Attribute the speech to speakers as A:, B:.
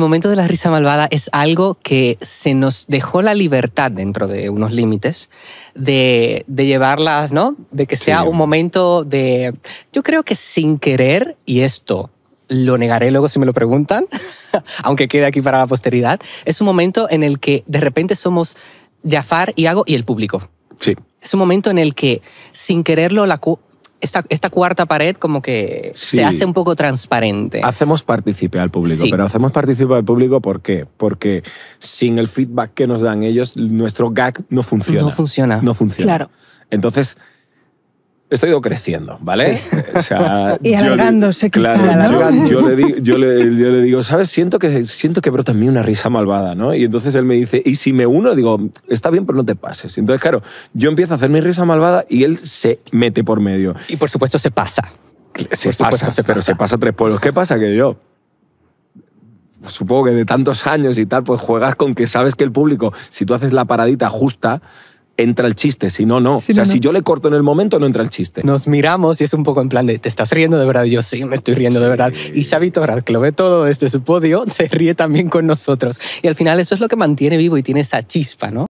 A: El momento de la risa malvada es algo que se nos dejó la libertad dentro de unos límites de, de llevarlas, ¿no? De que sea un momento de, yo creo que sin querer, y esto lo negaré luego si me lo preguntan, aunque quede aquí para la posteridad, es un momento en el que de repente somos Jafar, hago y el público. Sí. Es un momento en el que sin quererlo la, esta, cuarta pared como que se hace un poco
B: transparente. Hacemos partícipe al público, pero hacemos partícipe al público ¿por qué? Porque sin el feedback que nos dan ellos, nuestro gag no funciona. No funciona. No funciona. Claro. Entonces, esto ha ido creciendo, ¿vale? y alargándose, claro, yo, yo, le digo, yo, le, digo, ¿sabes? Siento que, siento que brota en mí una risa malvada, ¿no? Y entonces él me dice, ¿y si me uno? Digo, está bien, pero no te pases. Entonces, claro, yo empiezo a hacer mi risa malvada y él se mete por medio. Y por supuesto se pasa. Se, pasa, se pero se pasa tres pueblos. ¿Qué pasa? Que yo supongo que de tantos años y tal, pues juegas con que sabes que el público, si tú haces la paradita justa, entra el chiste, si no, no. o sea, si yo le corto en el momento, no entra el chiste.
C: Nos miramos y es un poco en plan de, ¿te estás riendo de verdad? yo, sí, me estoy riendo de verdad. Y Xavi Torral, que lo ve todo desde su podio, se ríe también con nosotros.
A: Y al final eso es lo que mantiene vivo y tiene esa chispa, ¿no?